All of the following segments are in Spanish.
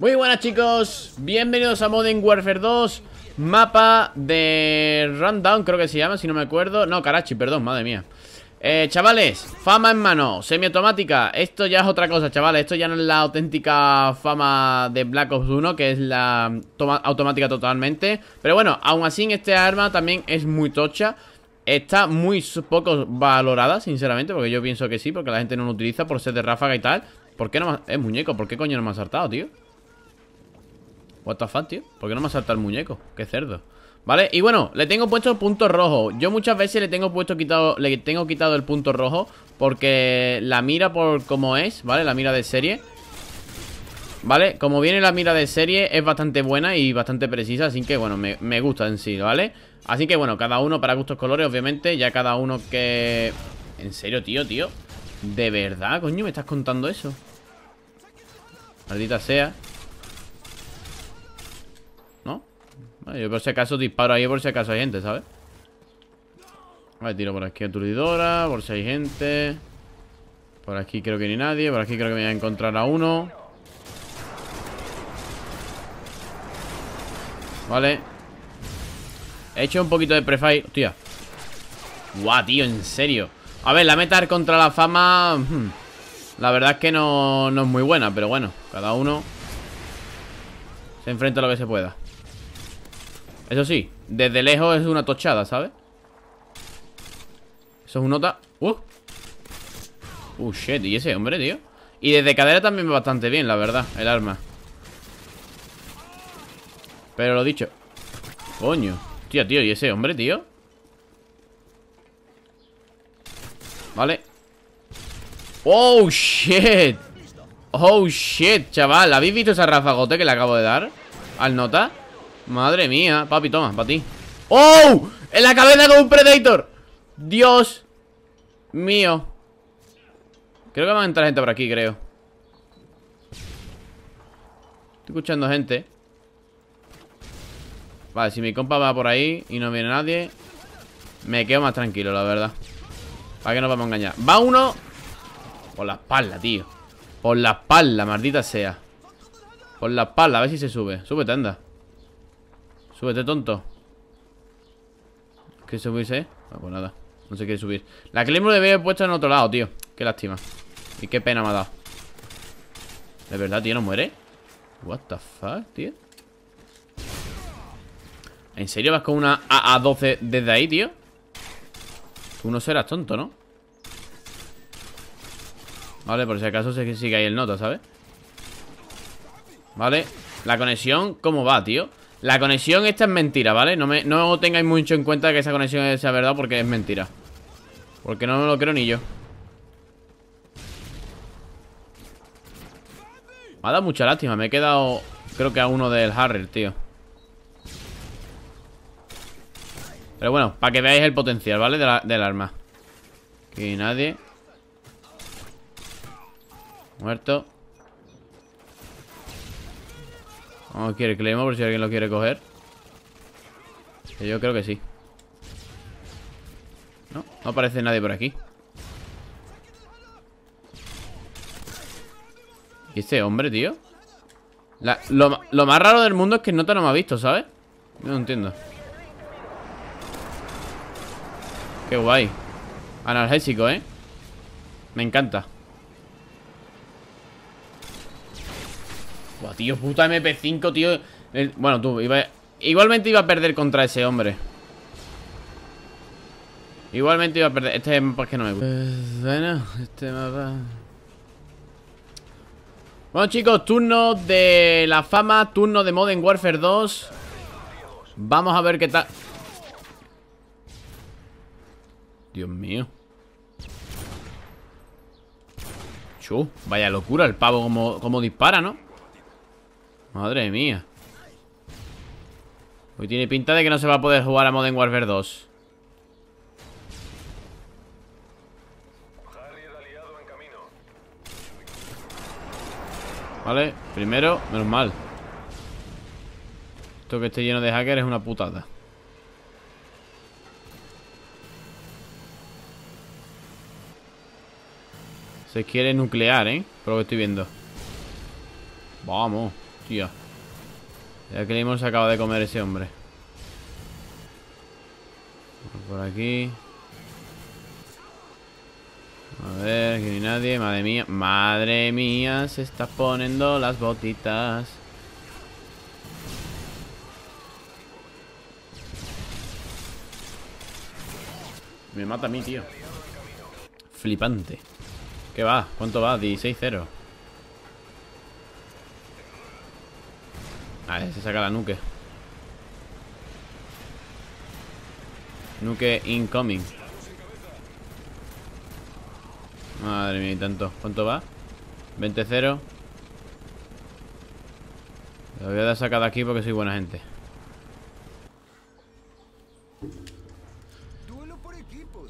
Muy buenas chicos, bienvenidos a Modern Warfare 2 Mapa de Rundown, creo que se llama, si no me acuerdo No, Karachi, perdón, madre mía eh, Chavales, fama en mano, semiautomática Esto ya es otra cosa, chavales Esto ya no es la auténtica fama de Black Ops 1 Que es la automática totalmente Pero bueno, aún así en este arma también es muy tocha Está muy poco valorada, sinceramente Porque yo pienso que sí, porque la gente no lo utiliza por ser de ráfaga y tal ¿Por qué no me... Es eh, muñeco, ¿por qué coño no me ha saltado, tío? What the fuck, tío ¿Por qué no me ha saltado el muñeco? Qué cerdo ¿Vale? Y bueno, le tengo puesto el punto rojo Yo muchas veces le tengo puesto quitado Le tengo quitado el punto rojo Porque la mira por como es ¿Vale? La mira de serie ¿Vale? Como viene la mira de serie Es bastante buena y bastante precisa Así que bueno, me, me gusta en sí, ¿vale? Así que bueno, cada uno para gustos colores Obviamente, ya cada uno que... En serio, tío, tío ¿De verdad, coño? ¿Me estás contando eso? Maldita sea Ah, yo por si acaso disparo ahí por si acaso hay gente, ¿sabes? Vale, tiro por aquí aturdidora, por si hay gente. Por aquí creo que ni nadie, por aquí creo que me voy a encontrar a uno. Vale. He hecho un poquito de prefire. Hostia. Guau, tío, en serio. A ver, la meta contra la fama. Hmm. la verdad es que no es muy buena, pero bueno, cada uno se enfrenta a lo que se pueda. Eso sí, desde lejos es una tochada, ¿sabes? Eso es un nota... ¡Uh! ¡Uh, shit! ¿Y ese hombre, tío? Y desde cadera también bastante bien, la verdad, el arma Pero lo dicho Coño Tío, tío, ¿y ese hombre, tío? Vale ¡Oh, shit! ¡Oh, shit, chaval! ¿Habéis visto ese rafagote que le acabo de dar? ¿Al nota? Madre mía, papi, toma, para ti ¡Oh! En la cabeza con un Predator Dios Mío Creo que van a entrar gente por aquí, creo Estoy escuchando gente Vale, si mi compa va por ahí Y no viene nadie Me quedo más tranquilo, la verdad ¿Para qué nos vamos a engañar? Va uno Por la espalda, tío Por la espalda, maldita sea Por la espalda, a ver si se sube Súbete, anda Súbete, tonto ¿Qué subirse? No, ah, pues nada No sé qué subir La Claymore debe haber puesto en otro lado, tío Qué lástima Y qué pena me ha dado De verdad, tío, no muere What the fuck, tío ¿En serio vas con una a 12 desde ahí, tío? Tú no serás tonto, ¿no? Vale, por si acaso sé que sigue ahí el nota, ¿sabes? Vale La conexión, ¿cómo va, tío? La conexión esta es mentira, ¿vale? No, tengáis mucho en cuenta que esa conexión sea verdad porque es mentira. Porque no me lo creo ni yo. Me ha dado mucha lástima. Me he quedado, creo que a uno del Harrier, tío. Pero bueno, para que veáis el potencial, ¿vale? del arma. Aquí nadie. Muerto. Vamos a quiere Claymore por si alguien lo quiere coger. yo creo que sí. No, no aparece nadie por aquí. ¿Y este hombre, tío? lo, más raro del mundo es que te no lo ha visto, ¿sabes? No entiendo. Qué guay. Analgésico, ¿eh? Me encanta. tío, puta MP5, tío Bueno, tú, igualmente iba a perder contra ese hombre Igualmente iba a perder Este mapa es que no me gusta Bueno, este mapa... Bueno chicos, turno de la fama Turno de Modern Warfare 2 Vamos a ver qué tal Dios mío Chu, vaya locura El pavo como dispara, ¿no? Madre mía Hoy tiene pinta de que no se va a poder jugar a Modern Warfare 2 Vale, primero, menos mal Esto que esté lleno de hackers es una putada Se quiere nuclear, ¿eh? Por lo que estoy viendo Vamos ya que se acaba de comer ese hombre. Por aquí. A ver, aquí no nadie. Madre mía. Madre mía, se está poniendo las botitas. Me mata a mí, tío. Flipante. ¿Qué va? ¿Cuánto va? 16-0. A ver, se saca la nuke Nuke incoming. Madre mía, y tanto. ¿Cuánto va? 20-0. Lo voy a dar sacada aquí porque soy buena gente.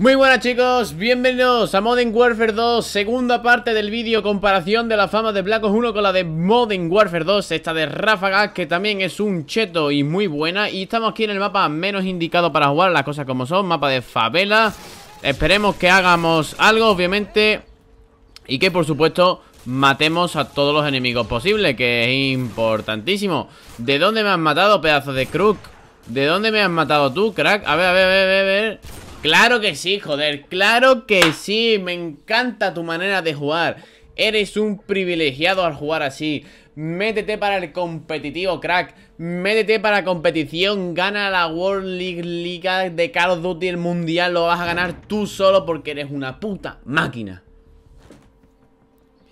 Muy buenas chicos, bienvenidos a Modern Warfare 2, segunda parte del vídeo comparación de la fama de Black Ops 1 con la de Modern Warfare 2, esta de Ráfagas que también es un cheto y muy buena y estamos aquí en el mapa menos indicado para jugar, las cosas como son, mapa de favela, esperemos que hagamos algo obviamente y que por supuesto matemos a todos los enemigos posibles, que es importantísimo. ¿De dónde me has matado, pedazo de crook? ¿De dónde me has matado tú, crack? A ver, a ver, a ver, a ver. Claro que sí, joder, claro que sí, me encanta tu manera de jugar. Eres un privilegiado al jugar así. Métete para el competitivo, crack. Métete para competición. Gana la World League Liga de Call of Duty, el mundial. Lo vas a ganar tú solo porque eres una puta máquina.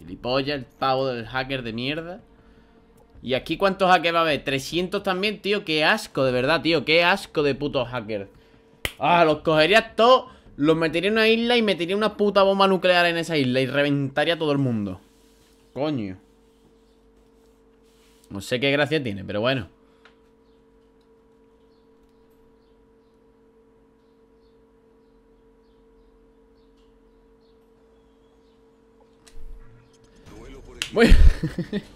Gilipollas, el pavo del hacker de mierda. ¿Y aquí cuántos hackers va a haber? 300 también, tío. Qué asco, de verdad, tío. Qué asco de puto hacker Ah, los cogería todos, los metería en una isla y metería una puta bomba nuclear en esa isla y reventaría a todo el mundo. Coño. No sé qué gracia tiene, pero bueno.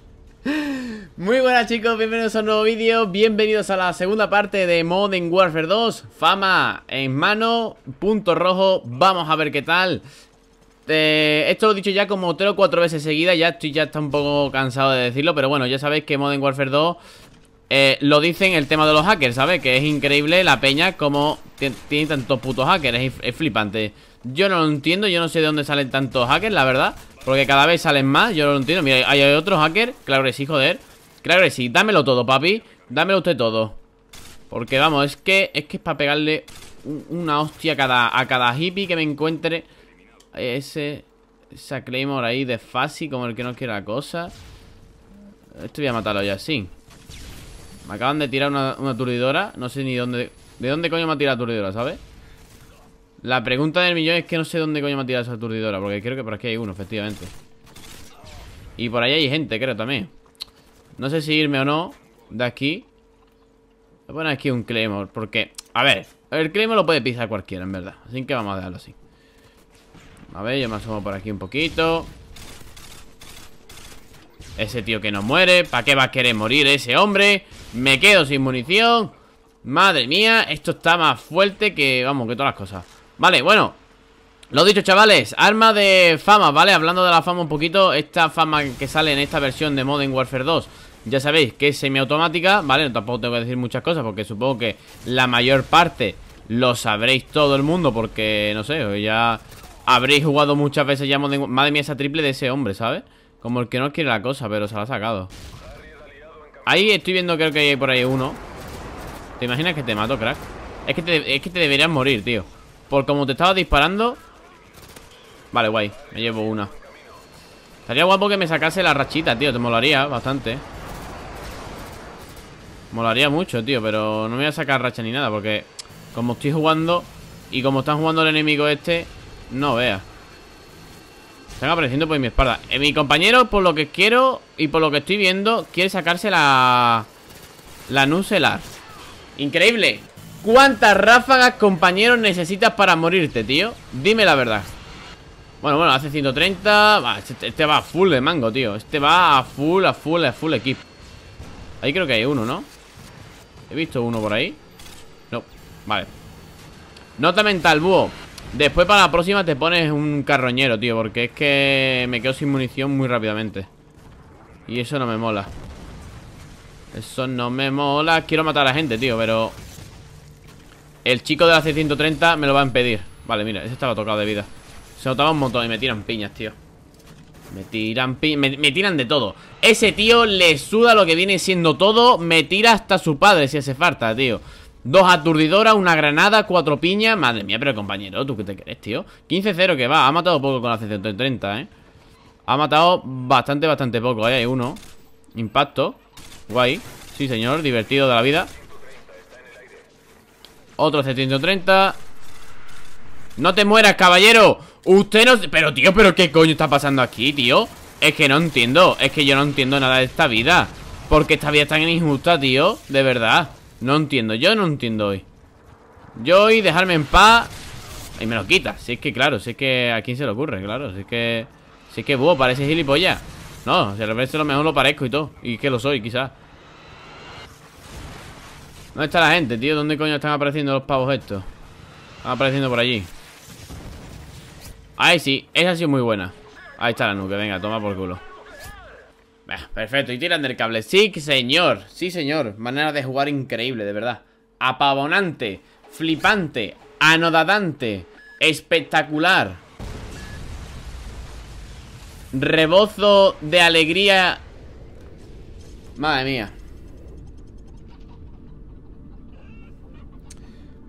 Muy buenas chicos, bienvenidos a un nuevo vídeo, bienvenidos a la segunda parte de Modern Warfare 2 Fama en mano, punto rojo, vamos a ver qué tal eh, Esto lo he dicho ya como 3 o 4 veces seguida, ya estoy ya está un poco cansado de decirlo Pero bueno, ya sabéis que Modern Warfare 2 eh, lo dicen el tema de los hackers, ¿sabes? Que es increíble la peña como tiene tantos putos hackers, es, flipante. Yo no lo entiendo, yo no sé de dónde salen tantos hackers, la verdad. Porque cada vez salen más, yo no lo entiendo. Mira, hay, otro hacker, hackers, claro que sí, joder. Claro que sí, dámelo todo, papi Dámelo usted todo Porque vamos, es que es que es para pegarle Una hostia a cada, a cada hippie Que me encuentre Ese Esa claymore ahí de fácil Como el que no quiera la cosa Esto voy a matarlo ya, sí Me acaban de tirar una, una aturdidora No sé ni dónde ¿De dónde coño me ha tirado la aturdidora, sabes? La pregunta del millón es que no sé dónde coño me ha tirado esa aturdidora Porque creo que por aquí hay uno, efectivamente Y por ahí hay gente, creo, también no sé si irme o no de aquí. Voy a poner aquí un Claymore, porque... A ver, el Claymore lo puede pisar cualquiera, en verdad. Así que vamos a dejarlo así. A ver, yo me asomo por aquí un poquito. Ese tío que no muere. ¿Para qué va a querer morir ese hombre? Me quedo sin munición. Madre mía, esto está más fuerte que, vamos, que todas las cosas. Vale, bueno. Lo dicho, chavales, arma de fama, ¿vale? Hablando de la fama un poquito, esta fama que sale en esta versión de Modern Warfare 2 ya sabéis que es semiautomática, ¿vale? No, tampoco tengo que decir muchas cosas porque supongo que la mayor parte lo sabréis todo el mundo porque, no sé, ya habréis jugado muchas veces ya Madre mía, esa triple de ese hombre, ¿sabes? Como el que no quiere la cosa, pero se la ha sacado Ahí estoy viendo, creo que hay por ahí uno ¿Te imaginas que te mato, crack? Es que te, es que te deberías morir, tío Por como te estaba disparando Vale, guay, me llevo una Estaría guapo que me sacase la rachita, tío Te molaría bastante Molaría mucho, tío, pero no me voy a sacar racha ni nada Porque como estoy jugando y como están jugando el enemigo este No vea Están apareciendo por mi espalda eh, Mi compañero, por lo que quiero y por lo que estoy viendo Quiere sacarse la... La nucelar Increíble ¿Cuántas ráfagas, compañeros, necesitas para morirte, tío? Dime la verdad Bueno, bueno, hace 130 Este, este va a full de mango, tío Este va a full, a full, a full equipo Ahí creo que hay uno, ¿no? He visto uno por ahí No, vale Nota mental, búho Después para la próxima te pones un carroñero, tío Porque es que me quedo sin munición muy rápidamente Y eso no me mola Eso no me mola Quiero matar a la gente, tío, pero... El chico de la C-130 me lo va a impedir Vale, mira, ese estaba tocado de vida Se notaba un montón y me tiran piñas, tío me tiran, me, tiran de todo Ese tío le suda lo que viene siendo todo Me tira hasta su padre si hace falta, tío Dos aturdidoras, una granada, cuatro piñas Madre mía, pero compañero, ¿tú qué te crees, tío? 15-0 que va, ha matado poco con la C-130, eh Ha matado bastante, bastante poco, ahí hay uno Impacto, guay Sí, señor, divertido de la vida Otro C-130 no te mueras, caballero Usted no... Pero, tío, pero qué coño está pasando aquí, tío Es que no entiendo Es que yo no entiendo nada de esta vida Porque esta vida es tan injusta, tío De verdad No entiendo, yo no entiendo hoy Yo hoy dejarme en paz Y me lo quita Si es que, claro, si es que a quién se le ocurre, claro Si es que... Si es que, búho, parece gilipollas No, si lo revés lo mejor lo parezco y todo Y que lo soy, quizás ¿Dónde está la gente, tío? ¿Dónde coño están apareciendo los pavos estos? Están apareciendo por allí Ahí sí, esa ha sido muy buena Ahí está la nuque, venga, toma por culo Perfecto, y tiran del cable Sí, señor, sí, señor Manera de jugar increíble, de verdad Apavonante, flipante Anodadante Espectacular Rebozo de alegría Madre mía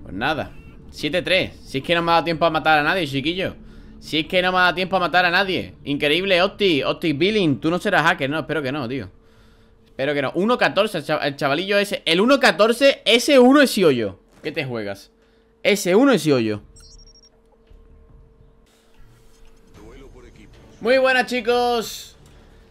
Pues nada 7-3 Si es que no me ha dado tiempo a matar a nadie, chiquillo si es que no me da tiempo a matar a nadie Increíble, Opti, Opti Billing Tú no serás hacker, no, espero que no, tío Espero que no, 1.14, el chavalillo ese El 1.14, ese 1 es yo ¿Qué te juegas? Ese 1 es yo Muy buenas chicos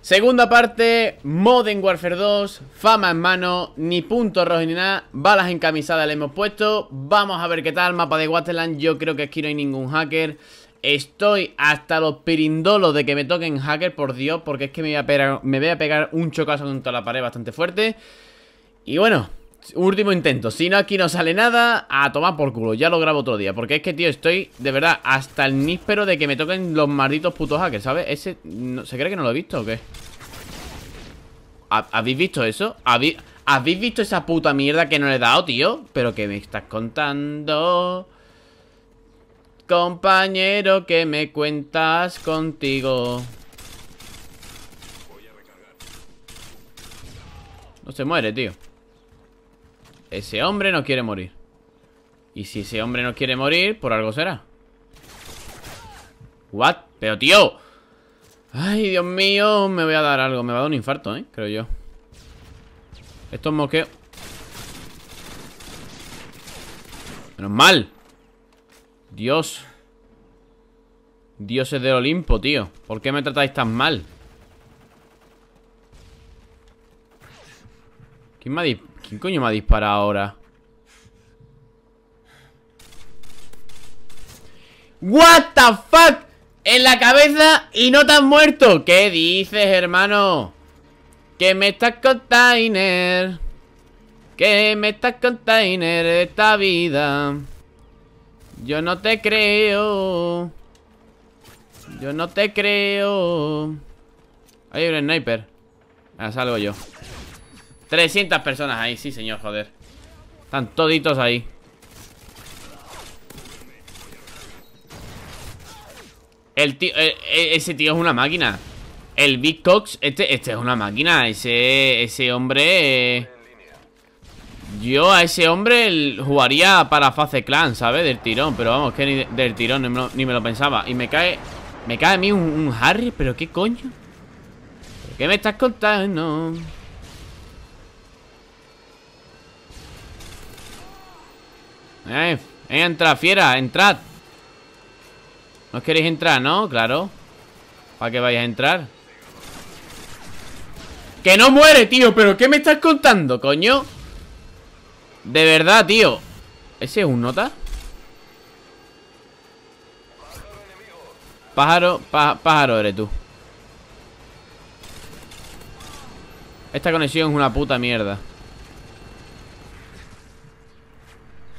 Segunda parte, Modern Warfare 2 Fama en mano, ni punto rojo ni nada Balas encamisadas le hemos puesto Vamos a ver qué tal, mapa de Waterland Yo creo que aquí no hay ningún hacker Estoy hasta los pirindolos de que me toquen hacker, por Dios, porque es que me voy a pegar, me a pegar un chocazo a la pared bastante fuerte. Y bueno, último intento. Si no, aquí no sale nada, a tomar por culo. Ya lo grabo otro día, porque es que, tío, estoy de verdad hasta el níspero de que me toquen los malditos putos hackers, ¿sabes? Ese, ¿se cree que no lo he visto o qué? ¿Habéis visto eso? ¿Habéis, visto esa puta mierda que no le he dado, tío? ¿Pero qué me estás contando? Compañero, que me cuentas contigo? No se muere, tío Ese hombre no quiere morir Y si ese hombre no quiere morir, por algo será What? Pero tío Ay, Dios mío, me voy a dar algo Me va a dar un infarto, eh, creo yo Estos moqueo Menos mal Dios Dioses del Olimpo, tío ¿Por qué me tratáis tan mal? ¿Quién, me coño me ha disparado ahora? What the fuck En la cabeza y no te has muerto ¿Qué dices, hermano? Que me estás container Que me estás container esta vida yo no te creo. Yo no te creo. Hay un sniper. Ah, salgo yo. 300 personas ahí, sí, señor, joder. Están toditos ahí. El eh, eh, ese tío es una máquina. El Big Cox, este, este es una máquina. Ese, ese hombre... Eh, yo a ese hombre jugaría para fase clan, ¿sabes? Del tirón, pero vamos, que ni del tirón ni me, lo, pensaba Y me cae, me cae a mí un, Harry, pero qué coño ¿Qué me estás contando? Eh, eh, entra fiera, entrad ¿No queréis entrar, no? Claro ¿Para qué vais a entrar? ¡Que no muere, tío! ¿Pero qué me estás contando, coño? De verdad, tío ¿Ese es un nota? Pájaro, pájaro eres tú Esta conexión es una puta mierda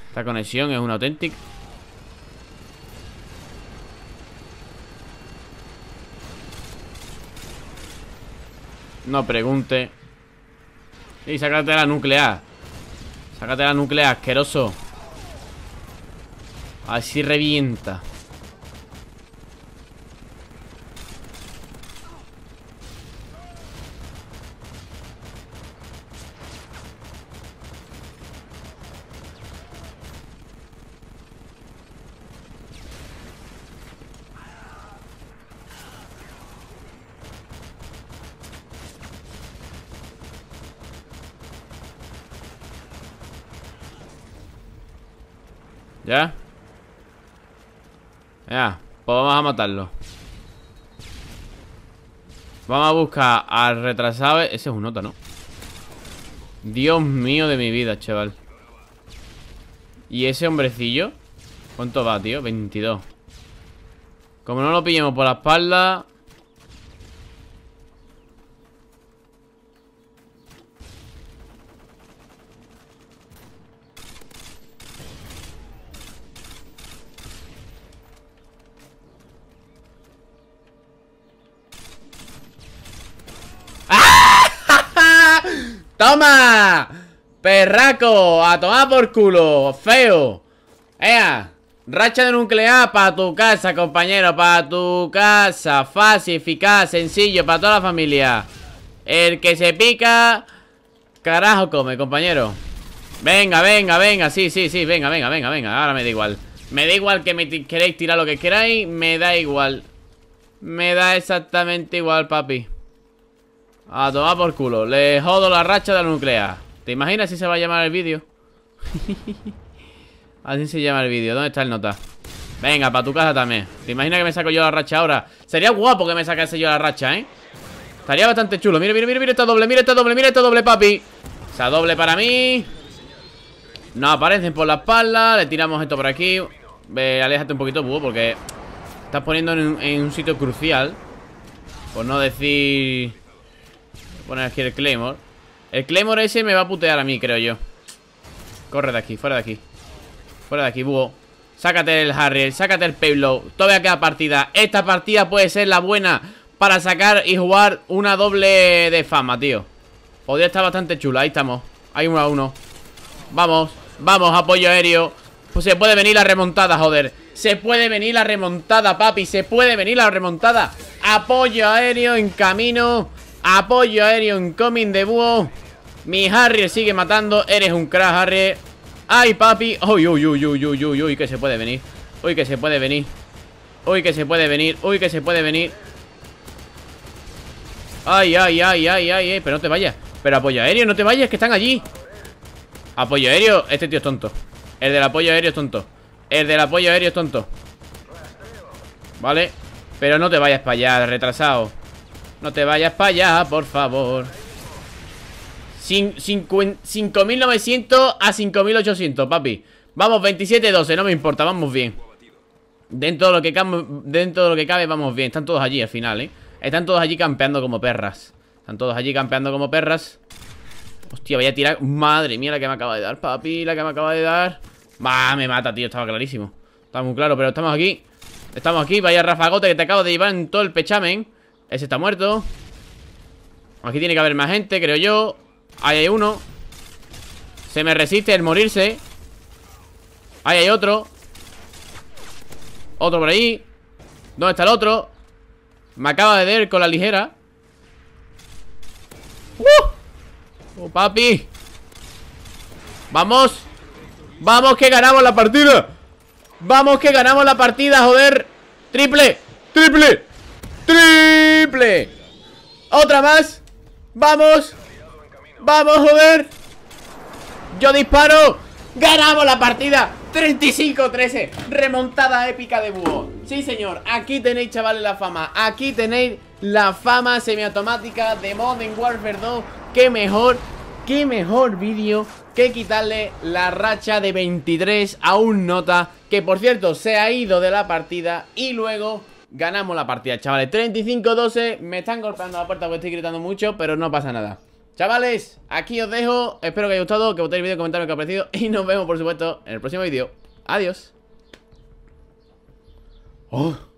Esta conexión es una auténtica No pregunte Y sácate sacarte la nuclear Sácate la nuclear, asqueroso. Así revienta. ¿Ya? Ya, pues vamos a matarlo Vamos a buscar al retrasado Ese es un nota, ¿no? Dios mío de mi vida, chaval ¿Y ese hombrecillo? ¿Cuánto va, tío? 22 Como no lo pillemos por la espalda ¡Toma! ¡Perraco! ¡A tomar por culo! ¡Feo! ¡Ea! Racha de nuclear para tu casa, compañero. Para tu casa. Fácil, eficaz, sencillo. Para toda la familia. El que se pica... Carajo come, compañero. Venga, venga, venga. Sí, sí, sí. Venga, venga, venga, venga. Ahora me da igual. Me da igual que me queréis tirar lo que queráis. Me da igual. Me da exactamente igual, papi. A tomar por culo. Le jodo la racha de la nuclear. ¿Te imaginas si se va a llamar el vídeo? Así se llama el vídeo. ¿Dónde está el nota? Venga, para tu casa también. ¿Te imaginas que me saco yo la racha ahora? Sería guapo que me sacase yo la racha, ¿eh? Estaría bastante chulo. Mira, mira, mira, mira esta doble, mira esta doble, mira esta doble, papi. O sea, doble para mí. No aparecen por la espalda. Le tiramos esto por aquí. Ve, aléjate un poquito, búho, porque estás poniendo en un sitio crucial. Por no decir Poner aquí el Claymore El Claymore ese me va a putear a mí, creo yo Corre de aquí, fuera de aquí Fuera de aquí, búho Sácate el Harrier, sácate el Payload Todavía queda partida Esta partida puede ser la buena para sacar y jugar una doble de fama, tío Podría estar bastante chula, ahí estamos Hay uno a uno Vamos, vamos, apoyo aéreo Pues se puede venir la remontada, joder Se puede venir la remontada, papi Se puede venir la remontada Apoyo aéreo en camino Apoyo aéreo coming de búho. Mi Harry sigue matando. Eres un crack, Harry. ¡Ay, papi! ¡Uy, uy, uy, uy, uy, uy, uy! Que se puede venir. Uy, que se puede venir. Uy, que se puede venir. Uy, que se puede venir. Ay, ay, ay, ay, ay, eh, Pero no te vayas. Pero apoyo aéreo, no te vayas, que están allí. Apoyo aéreo. Este tío es tonto. El del apoyo aéreo es tonto. El del apoyo aéreo es tonto. Vale. Pero no te vayas para allá, retrasado. No te vayas para allá, por favor. 5.900 a 5.800, papi. Vamos, 27-12, no me importa, vamos bien. Dentro de, lo que cabe, dentro de lo que cabe, vamos bien. Están todos allí al final, ¿eh? Están todos allí campeando como perras. Están todos allí campeando como perras. Hostia, vaya a tirar. Madre mía, la que me acaba de dar, papi, la que me acaba de dar. Va, me mata, tío, estaba clarísimo. Está muy claro, pero estamos aquí. Estamos aquí, vaya rafagote que te acabo de llevar en todo el pechamen. Ese está muerto Aquí tiene que haber más gente, creo yo Ahí hay uno Se me resiste el morirse Ahí hay otro Otro por ahí ¿Dónde está el otro? Me acaba de ver con la ligera ¡Uh! ¡Oh, papi! ¡Vamos! ¡Vamos que ganamos la partida! ¡Vamos que ganamos la partida, joder! ¡Triple! ¡Triple! ¡Triple! ¡Otra más! ¡Vamos! ¡Vamos, joder! ¡Yo disparo! ¡Ganamos la partida! 35-13, remontada épica de búho Sí señor, aquí tenéis chavales la fama Aquí tenéis la fama semiautomática de Modern Warfare 2 Qué mejor, qué mejor vídeo que quitarle la racha de 23 a un nota Que por cierto se ha ido de la partida y luego Ganamos la partida, chavales 35-12, me están golpeando la puerta porque estoy gritando mucho, pero no pasa nada Chavales, aquí os dejo Espero que haya gustado, que votéis el vídeo, comentar lo que ha parecido Y nos vemos, por supuesto, en el próximo vídeo Adiós oh.